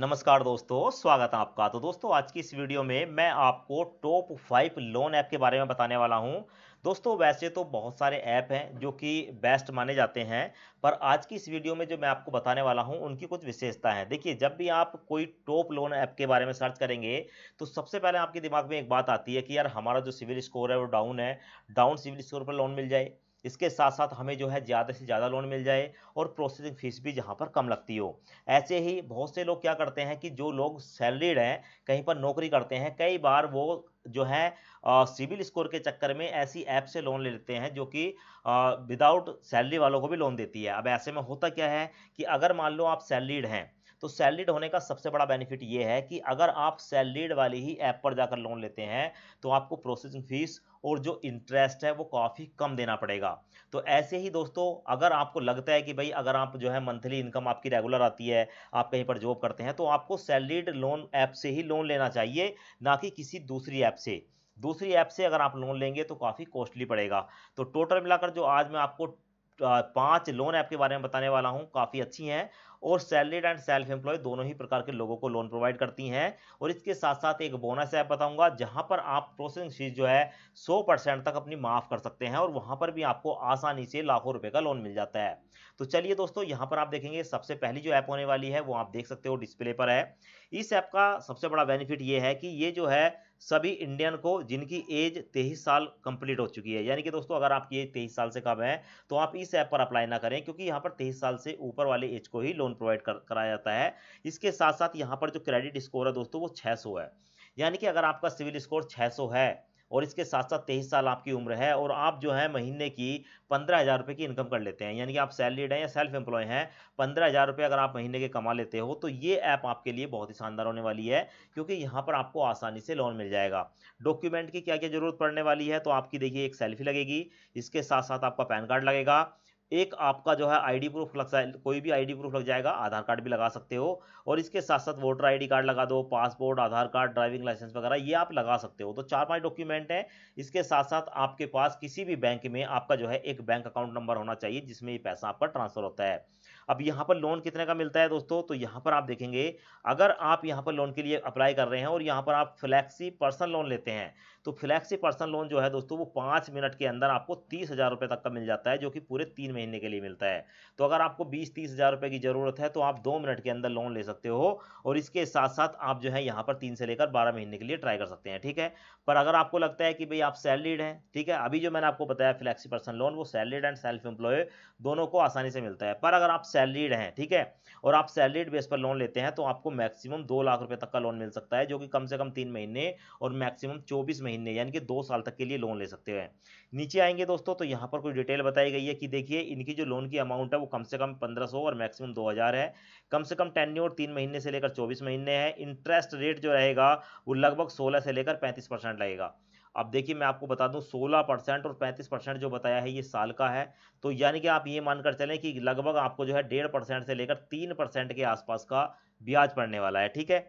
नमस्कार दोस्तों स्वागत है आपका तो दोस्तों आज की इस वीडियो में मैं आपको टॉप फाइव लोन ऐप के बारे में बताने वाला हूं दोस्तों वैसे तो बहुत सारे ऐप हैं जो कि बेस्ट माने जाते हैं पर आज की इस वीडियो में जो मैं आपको बताने वाला हूं उनकी कुछ विशेषता है देखिए जब भी आप कोई टॉप लोन ऐप के बारे में सर्च करेंगे तो सबसे पहले आपके दिमाग में एक बात आती है कि यार हमारा जो सिविल स्कोर है वो डाउन है डाउन सिविल स्कोर पर लोन मिल जाए इसके साथ साथ हमें जो है ज़्यादा से ज़्यादा लोन मिल जाए और प्रोसेसिंग फीस भी जहाँ पर कम लगती हो ऐसे ही बहुत से लोग क्या करते हैं कि जो लोग सैलरीड हैं कहीं पर नौकरी करते हैं कई बार वो जो है सिविल स्कोर के चक्कर में ऐसी ऐप से लोन ले लेते हैं जो कि विदाउट सैलरी वालों को भी लोन देती है अब ऐसे में होता क्या है कि अगर मान लो आप सैलरीड हैं तो सैलरीड होने का सबसे बड़ा बेनिफिट ये है कि अगर आप सैलरीड वाली ही ऐप पर जाकर लोन लेते हैं तो आपको प्रोसेसिंग फीस और जो इंटरेस्ट है वो काफ़ी कम देना पड़ेगा तो ऐसे ही दोस्तों अगर आपको लगता है कि भाई अगर आप जो है मंथली इनकम आपकी रेगुलर आती है आप कहीं पर जॉब करते हैं तो आपको सैलरीड लोन ऐप से ही लोन लेना चाहिए ना कि किसी दूसरी ऐप से दूसरी ऐप से अगर आप लोन लेंगे तो काफ़ी कॉस्टली पड़ेगा तो टोटल मिलाकर जो आज मैं आपको पांच लोन ऐप के बारे में बताने वाला हूं काफ़ी अच्छी हैं और सैलरीड एंड सेल्फ एम्प्लॉय दोनों ही प्रकार के लोगों को लोन प्रोवाइड करती हैं और इसके साथ साथ एक बोनस ऐप बताऊंगा जहां पर आप प्रोसेसिंग फीस जो है 100 परसेंट तक अपनी माफ़ कर सकते हैं और वहां पर भी आपको आसानी से लाखों रुपए का लोन मिल जाता है तो चलिए दोस्तों यहाँ पर आप देखेंगे सबसे पहली जो ऐप होने वाली है वो आप देख सकते हो डिस्प्ले पर है इस ऐप का सबसे बड़ा बेनिफिट ये है कि ये जो है सभी इंडियन को जिनकी एज तेईस साल कंप्लीट हो चुकी है यानी कि दोस्तों अगर आपकी एज तेईस साल से कम है तो आप इस ऐप पर अप्लाई ना करें क्योंकि यहाँ पर तेईस साल से ऊपर वाले एज को ही लोन लोन प्रोवाइड कर, कराया जाता है इसके साथ साथ यहाँ पर जो क्रेडिट स्कोर है दोस्तों वो 600 है यानी कि अगर आपका सिविल स्कोर 600 है और इसके साथ साथ तेईस साल आपकी उम्र है और आप जो है महीने की पंद्रह हज़ार रुपये की इनकम कर लेते हैं यानी कि आप सैलरीड हैं या सेल्फ एम्प्लॉय हैं पंद्रह हज़ार रुपये अगर आप महीने के कमा लेते हो तो ये ऐप आपके लिए बहुत ही शानदार होने वाली है क्योंकि यहाँ पर आपको आसानी से लोन मिल जाएगा डॉक्यूमेंट की क्या क्या जरूरत पड़ने वाली है तो आपकी देखिए एक सेल्फी लगेगी इसके साथ साथ आपका पैन कार्ड लगेगा एक आपका जो है आईडी प्रूफ लग कोई भी आईडी प्रूफ लग जाएगा आधार कार्ड भी लगा सकते हो और इसके साथ साथ वोटर आईडी कार्ड लगा दो passport Aadhaar card driving licence वगैरह ये आप लगा सकते हो तो चार पांच डॉक्यूमेंट हैं इसके साथ साथ आपके पास किसी भी बैंक में आपका जो है एक बैंक अकाउंट नंबर होना चाहिए जिसमें ये पैसा आपका ट्रांसफर होता है अब यहाँ पर लोन कितने का मिलता है दोस्तों तो यहाँ पर आप देखेंगे अगर आप यहाँ पर लोन के लिए अप्लाई कर रहे हैं और यहाँ पर आप फ्लैक्सी पर्सनल लोन लेते हैं तो फ्लैक्सी पर्सनल लोन जो है दोस्तों वो पाँच मिनट के अंदर आपको तीस हज़ार रुपये तक का मिल जाता है जो कि पूरे तीन महीने के लिए मिलता है तो अगर आपको बीस तीस हज़ार रुपये की ज़रूरत है तो आप दो मिनट के अंदर लोन ले सकते हो और इसके साथ साथ आप जो है यहाँ पर तीन से लेकर बारह महीने के लिए ट्राई कर सकते हैं ठीक है पर अगर आपको लगता है कि भाई आप सैलरीड हैं ठीक है अभी जो मैंने आपको बताया फ्लैक्सी पर्सनल लोन वो सैलरीड एंड सेल्फ एम्प्लॉय दोनों को आसानी से मिलता है पर अगर आप सैलरीड हैं ठीक है और आप सैलरीड बेस पर लोन लेते हैं तो आपको मैक्सिमम दो लाख रुपये तक का लोन मिल सकता है जो कि कम से कम तीन महीने और मैक्सिमम चौबीस महीने महीने यानी कि दो साल तक के लिए लोन ले सकते हैं नीचे आएंगे दोस्तों तो यहाँ पर कोई डिटेल बताई गई है कि देखिए इनकी जो लोन की अमाउंट है वो कम से कम पंद्रह और मैक्सिमम दो है कम से कम टेन और तीन महीने से लेकर चौबीस महीने है इंटरेस्ट रेट जो रहेगा वो लगभग सोलह से लेकर पैंतीस लगेगा अब देखिए मैं आपको बता दूं 16 परसेंट और 35 परसेंट जो बताया है ये साल का है तो यानी कि आप ये मानकर चलें कि लगभग आपको जो है डेढ़ परसेंट से लेकर तीन परसेंट के आसपास का ब्याज पड़ने वाला है ठीक है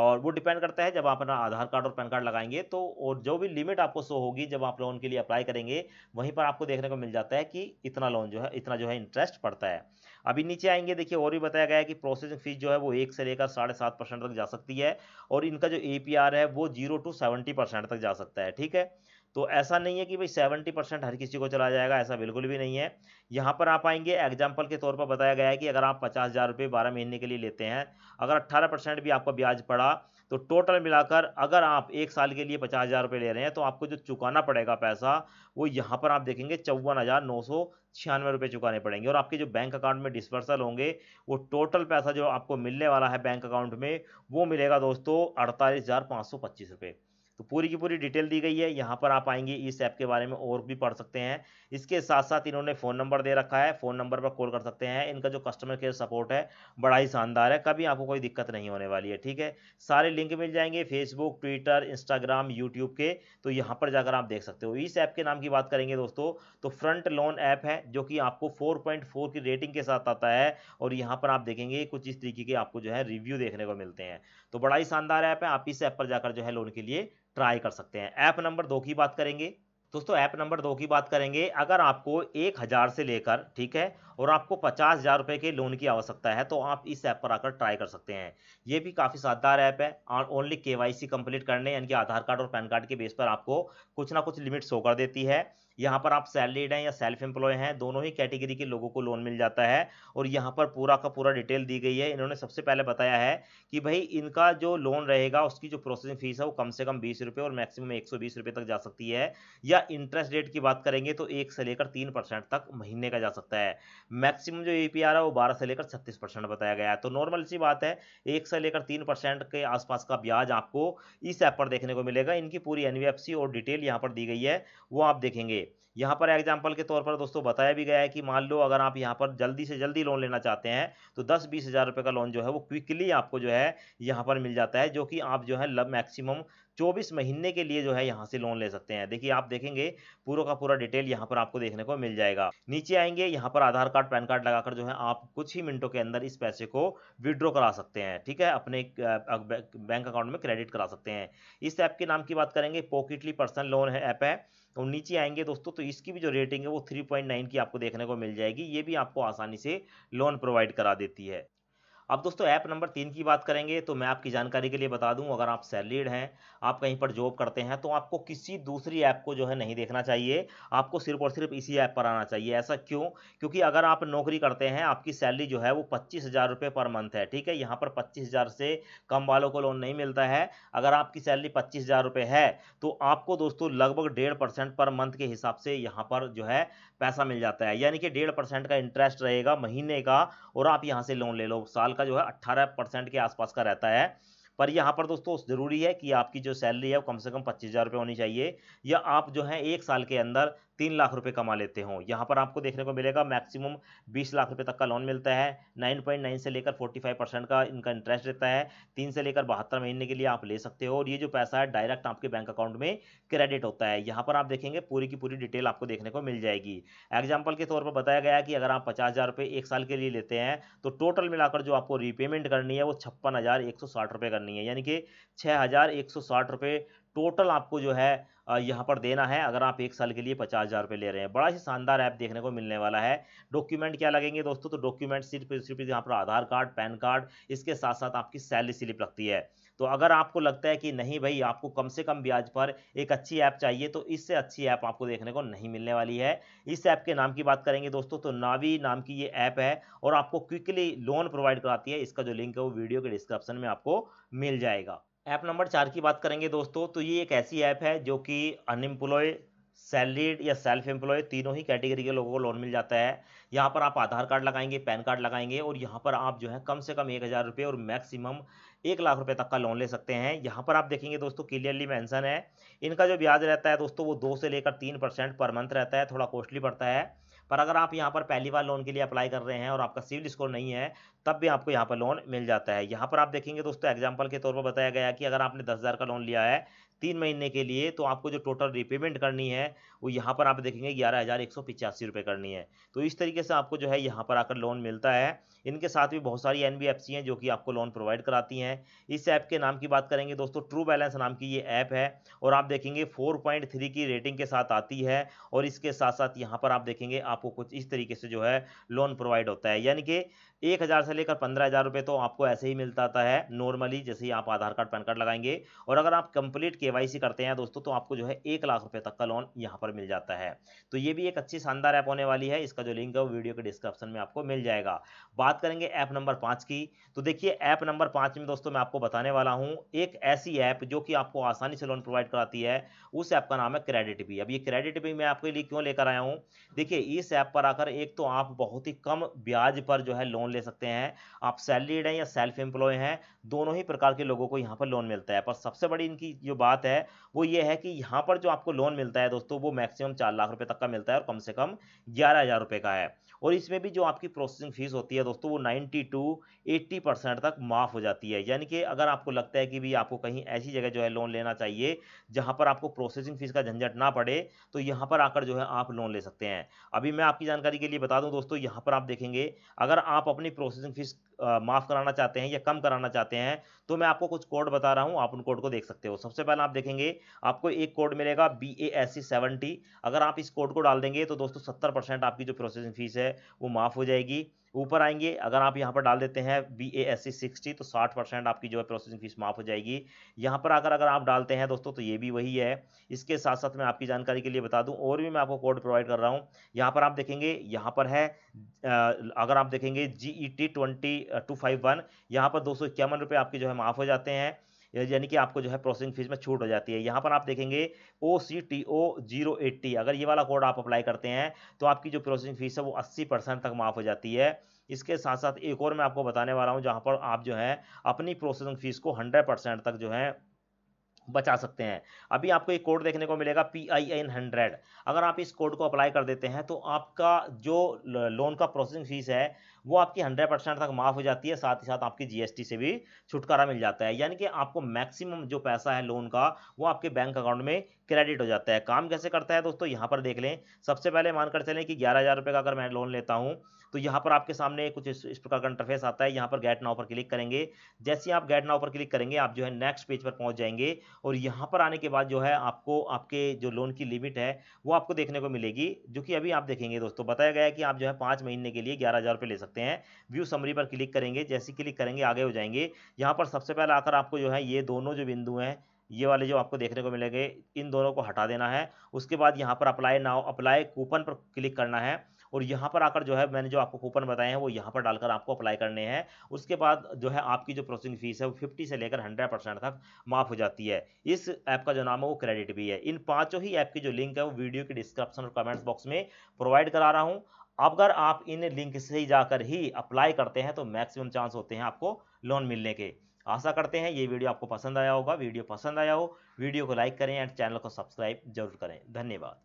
और वो डिपेंड करता है जब आप अपना आधार कार्ड और पैन कार्ड लगाएंगे तो और जो भी लिमिट आपको शो होगी जब आप लोन के लिए अप्लाई करेंगे वहीं पर आपको देखने को मिल जाता है कि इतना लोन जो है इतना जो है इंटरेस्ट पड़ता है अभी नीचे आएंगे देखिए और भी बताया गया है कि प्रोसेसिंग फीस जो है वो एक से लेकर साढ़े सात परसेंट तक जा सकती है और इनका जो ए है वो जीरो टू सेवेंटी परसेंट तक जा सकता है ठीक है तो ऐसा नहीं है कि भाई सेवेंटी परसेंट हर किसी को चला जाएगा ऐसा बिल्कुल भी नहीं है यहाँ पर आप आएंगे एग्जाम्पल के तौर पर बताया गया है कि अगर आप पचास हज़ार रुपये बारह महीने के लिए लेते हैं अगर अट्ठारह परसेंट भी आपका ब्याज पड़ा तो टोटल मिलाकर अगर आप एक साल के लिए पचास हज़ार रुपये ले रहे हैं तो आपको जो चुकाना पड़ेगा पैसा वो यहाँ पर आप देखेंगे चौवन हज़ार नौ सौ छियानवे रुपये चुकाने पड़ेंगे और आपके जो बैंक अकाउंट में डिस्पर्सल होंगे वो टोटल पैसा जो आपको मिलने वाला है बैंक अकाउंट में वो मिलेगा दोस्तों अड़तालीस हज़ार पाँच सौ पच्चीस रुपये तो पूरी की पूरी डिटेल दी गई है यहाँ पर आप आएंगे इस ऐप के बारे में और भी पढ़ सकते हैं इसके साथ साथ इन्होंने फ़ोन नंबर दे रखा है फ़ोन नंबर पर कॉल कर सकते हैं इनका जो कस्टमर केयर सपोर्ट है बड़ा ही शानदार है कभी आपको कोई दिक्कत नहीं होने वाली है ठीक है सारे लिंक मिल जाएंगे फेसबुक ट्विटर इंस्टाग्राम यूट्यूब के तो यहाँ पर जाकर आप देख सकते हो इस ऐप के नाम की बात करेंगे दोस्तों तो फ्रंट लोन ऐप है जो कि आपको फोर की रेटिंग के साथ आता है और यहाँ पर आप देखेंगे कुछ इस तरीके के आपको जो है रिव्यू देखने को मिलते हैं तो बड़ा ही शानदार ऐप है आप इस ऐप पर जाकर जो है लोन के लिए ट्राई कर सकते हैं ऐप नंबर दो की बात करेंगे दोस्तों ऐप नंबर दो की बात करेंगे अगर आपको एक हज़ार से लेकर ठीक है और आपको पचास हज़ार रुपये के लोन की आवश्यकता है तो आप इस ऐप पर आकर ट्राई कर सकते हैं ये भी काफ़ी शानदार ऐप है और ओनली के वाई कंप्लीट करने यानी कि आधार कार्ड और पैन कार्ड के बेस पर आपको कुछ ना कुछ लिमिट शो कर देती है यहाँ पर आप सैलरीड हैं या सेल्फ एम्प्लॉय हैं दोनों ही कैटेगरी के लोगों को लोन मिल जाता है और यहाँ पर पूरा का पूरा डिटेल दी गई है इन्होंने सबसे पहले बताया है कि भाई इनका जो लोन रहेगा उसकी जो प्रोसेसिंग फीस है वो कम से कम बीस रुपये और मैक्सिमम एक सौ बीस रुपये तक जा सकती है या इंटरेस्ट रेट की बात करेंगे तो एक से लेकर तीन परसेंट तक महीने का जा सकता है मैक्सिमम जो ए पी आर है वो बारह से लेकर छत्तीस परसेंट बताया गया है तो नॉर्मल सी बात है एक से लेकर तीन परसेंट के आसपास का ब्याज आपको इस ऐप पर देखने को मिलेगा इनकी पूरी एन और डिटेल यहाँ पर दी गई है वो आप देखेंगे यहाँ पर एग्जाम्पल के तौर पर दोस्तों बताया भी गया है कि मान लो अगर आप यहाँ पर जल्दी से जल्दी लोन लेना चाहते हैं तो दस बीस हज़ार रुपये का लोन जो है वो क्विकली आपको जो है यहाँ पर मिल जाता है जो कि आप जो है लब मैक्सिमम चौबीस महीने के लिए जो है यहाँ से लोन ले सकते हैं देखिए आप देखेंगे पूरा का पूरा डिटेल यहाँ पर आपको देखने को मिल जाएगा नीचे आएंगे यहाँ पर आधार कार्ड पैन कार्ड लगाकर जो है आप कुछ ही मिनटों के अंदर इस पैसे को विड्रॉ करा सकते हैं ठीक है अपने बैंक अकाउंट में क्रेडिट करा सकते हैं इस ऐप के नाम की बात करेंगे पॉकेटली पर्सनल लोन है ऐप है और तो नीचे आएंगे दोस्तों तो इसकी भी जो रेटिंग है वो थ्री पॉइंट नाइन की आपको देखने को मिल जाएगी ये भी आपको आसानी से लोन प्रोवाइड करा देती है अब दोस्तों ऐप नंबर तीन की बात करेंगे तो मैं आपकी जानकारी के लिए बता दूं अगर आप सैलरीड हैं आप कहीं पर जॉब करते हैं तो आपको किसी दूसरी ऐप को जो है नहीं देखना चाहिए आपको सिर्फ और सिर्फ इसी ऐप पर आना चाहिए ऐसा क्यों क्योंकि अगर आप नौकरी करते हैं आपकी सैलरी जो है वो पच्चीस हज़ार पर मंथ है ठीक है यहाँ पर पच्चीस हज़ार से कम वालों को लोन नहीं मिलता है अगर आपकी सैलरी पच्चीस हज़ार है तो आपको दोस्तों लगभग डेढ़ परसेंट पर मंथ के हिसाब से यहाँ पर जो है पैसा मिल जाता है यानी कि डेढ़ परसेंट का इंटरेस्ट रहेगा महीने का और आप यहाँ से लोन ले लो साल का का जो है अट्ठारह परसेंट के आसपास का रहता है पर यहाँ पर दोस्तों ज़रूरी है कि आपकी जो सैलरी है वो कम से कम पच्चीस हज़ार रुपये होनी चाहिए या आप जो है एक साल के अंदर तीन लाख रुपए कमा लेते हो यहाँ पर आपको देखने को मिलेगा मैक्सिमम बीस लाख रुपए तक का लोन मिलता है नाइन पॉइंट नाइन से लेकर फोर्टी फाइव परसेंट का इनका इंटरेस्ट रहता है तीन से लेकर बहत्तर महीने के लिए आप ले सकते हो और ये जो पैसा है डायरेक्ट आपके बैंक अकाउंट में क्रेडिट होता है यहाँ पर आप देखेंगे पूरी की पूरी डिटेल आपको देखने को मिल जाएगी एग्जाम्पल के तौर पर बताया गया कि अगर आप पचास हज़ार रुपये एक साल के लिए लेते हैं तो टोटल मिलाकर जो आपको रीपेमेंट करनी है वो छप्पन हज़ार एक सौ साठ रुपये करनी है यानी कि छः हज़ार एक सौ साठ रुपये टोटल आपको जो है यहाँ पर देना है अगर आप एक साल के लिए पचास हज़ार रुपये ले रहे हैं बड़ा ही शानदार ऐप देखने को मिलने वाला है डॉक्यूमेंट क्या लगेंगे दोस्तों तो डॉक्यूमेंट सिर्फ सिर्फ यहाँ पर आधार कार्ड पैन कार्ड इसके साथ साथ आपकी सैलरी स्लिप लगती है तो अगर आपको लगता है कि नहीं भाई आपको कम से कम ब्याज पर एक अच्छी ऐप चाहिए तो इससे अच्छी ऐप आपको देखने को नहीं मिलने वाली है इस ऐप के नाम की बात करेंगे दोस्तों तो नावी नाम की ये ऐप है और आपको क्विकली लोन प्रोवाइड कराती है इसका जो लिंक है वो वीडियो के डिस्क्रिप्शन में आपको मिल जाएगा ऐप नंबर चार की बात करेंगे दोस्तों तो ये एक ऐसी ऐप है जो कि अनएम्प्लॉय सैलरीड या सेल्फ एम्प्लॉय तीनों ही कैटेगरी के लोगों को लोन मिल जाता है यहाँ पर आप आधार कार्ड लगाएंगे पैन कार्ड लगाएंगे और यहाँ पर आप जो है कम से कम एक हज़ार रुपये और मैक्सिमम एक लाख रुपए तक का लोन ले सकते हैं यहाँ पर आप देखेंगे दोस्तों क्लियरली मैंसन है इनका जो ब्याज रहता है दोस्तों वो दो से लेकर तीन परसेंट पर मंथ रहता है थोड़ा कॉस्टली पड़ता है पर अगर आप यहाँ पर पहली बार लोन के लिए अप्लाई कर रहे हैं और आपका सिविल स्कोर नहीं है तब भी आपको यहाँ पर लोन मिल जाता है यहाँ पर आप देखेंगे दोस्तों एग्जाम्पल के तौर पर बताया गया कि अगर आपने दस का लोन लिया है तीन महीने के लिए तो आपको जो टोटल रिपेमेंट करनी है वो यहाँ पर आप देखेंगे ग्यारह हज़ार एक सौ पिचासी रुपये करनी है तो इस तरीके से आपको जो है यहाँ पर आकर लोन मिलता है इनके साथ भी बहुत सारी एन हैं जो कि आपको लोन प्रोवाइड कराती हैं इस ऐप के नाम की बात करेंगे दोस्तों ट्रू बैलेंस नाम की ये ऐप है और आप देखेंगे फोर की रेटिंग के साथ आती है और इसके साथ साथ यहाँ पर आप देखेंगे आपको कुछ इस तरीके से जो है लोन प्रोवाइड होता है यानी कि एक हज़ार से लेकर पंद्रह हज़ार रुपये तो आपको ऐसे ही मिलता आता है नॉर्मली जैसे ही आप आधार कार्ड पैन कार्ड लगाएंगे और अगर आप कंप्लीट के केवाईसी करते हैं दोस्तों तो आपको जो है एक लाख रुपए तक का लोन यहाँ पर मिल जाता है तो ये भी एक अच्छी शानदार ऐप होने वाली है इसका जो लिंक है वो वीडियो के डिस्क्रिप्शन में आपको मिल जाएगा बात करेंगे ऐप नंबर पाँच की तो देखिए ऐप नंबर पाँच में दोस्तों मैं आपको बताने वाला हूँ एक ऐसी ऐप जो कि आपको आसानी से लोन प्रोवाइड कराती है उस ऐप का नाम है क्रेडिट भी अब ये क्रेडिट भी मैं आपके लिए क्यों लेकर आया हूँ देखिए इस ऐप पर आकर एक तो आप बहुत ही कम ब्याज पर जो है लोन ले सकते हैं आप सैलरीड हैं या सेल्फ एम्प्लॉय हैं दोनों ही प्रकार के लोगों को यहाँ पर लोन मिलता है पर सबसे बड़ी इनकी जो बात बात है वो ये है कि यहाँ पर जो आपको लोन मिलता है दोस्तों वो मैक्सिमम चार लाख रुपए तक का मिलता है और कम से कम ग्यारह हज़ार रुपये का है और इसमें भी जो आपकी प्रोसेसिंग फीस होती है दोस्तों वो नाइन्टी टू एट्टी परसेंट तक माफ़ हो जाती है यानी कि अगर आपको लगता है कि भी आपको कहीं ऐसी जगह जो है लोन लेना चाहिए जहाँ पर आपको प्रोसेसिंग फीस का झंझट ना पड़े तो यहाँ पर आकर जो है आप लोन ले सकते हैं अभी मैं आपकी जानकारी के लिए बता दूँ दोस्तों यहाँ पर आप देखेंगे अगर आप अपनी प्रोसेसिंग फीस माफ़ कराना चाहते हैं या कम कराना चाहते हैं तो मैं आपको कुछ कोड बता रहा हूँ आप उन कोड को देख सकते हो सबसे पहले आप देखेंगे आपको एक कोड मिलेगा B A S C seventy अगर आप इस कोड को डाल देंगे तो दोस्तों सत्तर परसेंट आपकी जो प्रोसेसिंग फीस है वो माफ़ हो जाएगी ऊपर आएंगे अगर आप यहाँ पर डाल देते हैं B A S C sixty तो साठ परसेंट आपकी जो है प्रोसेसिंग फीस माफ हो जाएगी यहाँ पर आकर अगर आप डालते हैं दोस्तों तो ये भी वही है इसके साथ साथ मैं आपकी जानकारी के लिए बता दूँ और भी मैं आपको कोड प्रोवाइड कर रहा हूँ यहाँ पर आप देखेंगे यहाँ पर है अगर आप देखेंगे G E T twenty two five one यहाँ पर दो सौ इक्यावन रुपये आपके जो है माफ़ हो जाते हैं यानी कि आपको जो है प्रोसेसिंग फीस में छूट हो जाती है यहाँ पर आप देखेंगे O C T O zero eighty अगर ये वाला कोड आप अप्लाई करते हैं तो आपकी जो प्रोसेसिंग फीस है वो अस्सी परसेंट तक माफ़ हो जाती है इसके साथ साथ एक और मैं आपको बताने वाला हूँ जहाँ पर आप जो है अपनी प्रोसेसिंग फीस को हंड्रेड परसेंट तक जो है बचा सकते हैं अभी आपको एक कोड देखने को मिलेगा पी आई एन हंड्रेड अगर आप इस कोड को अप्लाई कर देते हैं तो आपका जो लोन का प्रोसेसिंग फीस है वो आपकी हंड्रेड परसेंट तक माफ़ हो जाती है साथ ही साथ आपकी जीएसटी से भी छुटकारा मिल जाता है यानी कि आपको मैक्सिमम जो पैसा है लोन का वो आपके बैंक अकाउंट में क्रेडिट हो जाता है काम कैसे करता है दोस्तों यहाँ पर देख लें सबसे पहले मानकर चलें कि ग्यारह हज़ार रुपये का अगर मैं लोन लेता हूँ तो यहाँ पर आपके सामने कुछ इस, प्रकार का इंटरफेस आता है यहाँ पर गेट नाव पर क्लिक करेंगे जैसे ही आप गेट नाव पर क्लिक करेंगे आप जो है नेक्स्ट पेज पर पहुँच जाएंगे और यहाँ पर आने के बाद जो है आपको आपके जो लोन की लिमिट है वो आपको देखने को मिलेगी जो कि अभी आप देखेंगे दोस्तों बताया गया है कि आप जो है पाँच महीने के लिए ग्यारह हज़ार ले सकते सकते हैं व्यू समरी पर क्लिक करेंगे जैसे क्लिक करेंगे आगे हो जाएंगे यहाँ पर सबसे पहले आकर आपको जो है ये दोनों जो बिंदु हैं ये वाले जो आपको देखने को मिलेंगे इन दोनों को हटा देना है उसके बाद यहाँ पर अप्लाई नाव अप्लाई कूपन पर क्लिक करना है और यहाँ पर आकर जो है मैंने जो आपको कूपन बताए हैं वो यहाँ पर डालकर आपको अप्लाई करने हैं उसके बाद जो है आपकी जो प्रोसेसिंग फीस है वो 50 से लेकर 100 परसेंट तक माफ़ हो जाती है इस ऐप का जो नाम है वो क्रेडिट भी है इन पांचों ही ऐप की जो लिंक है वो वीडियो के डिस्क्रिप्शन और कमेंट्स बॉक्स में प्रोवाइड करा रहा हूँ अगर आप इन लिंक से ही जाकर ही अप्लाई करते हैं तो मैक्सिमम चांस होते हैं आपको लोन मिलने के आशा करते हैं ये वीडियो आपको पसंद आया होगा वीडियो पसंद आया हो वीडियो को लाइक करें एंड चैनल को सब्सक्राइब जरूर करें धन्यवाद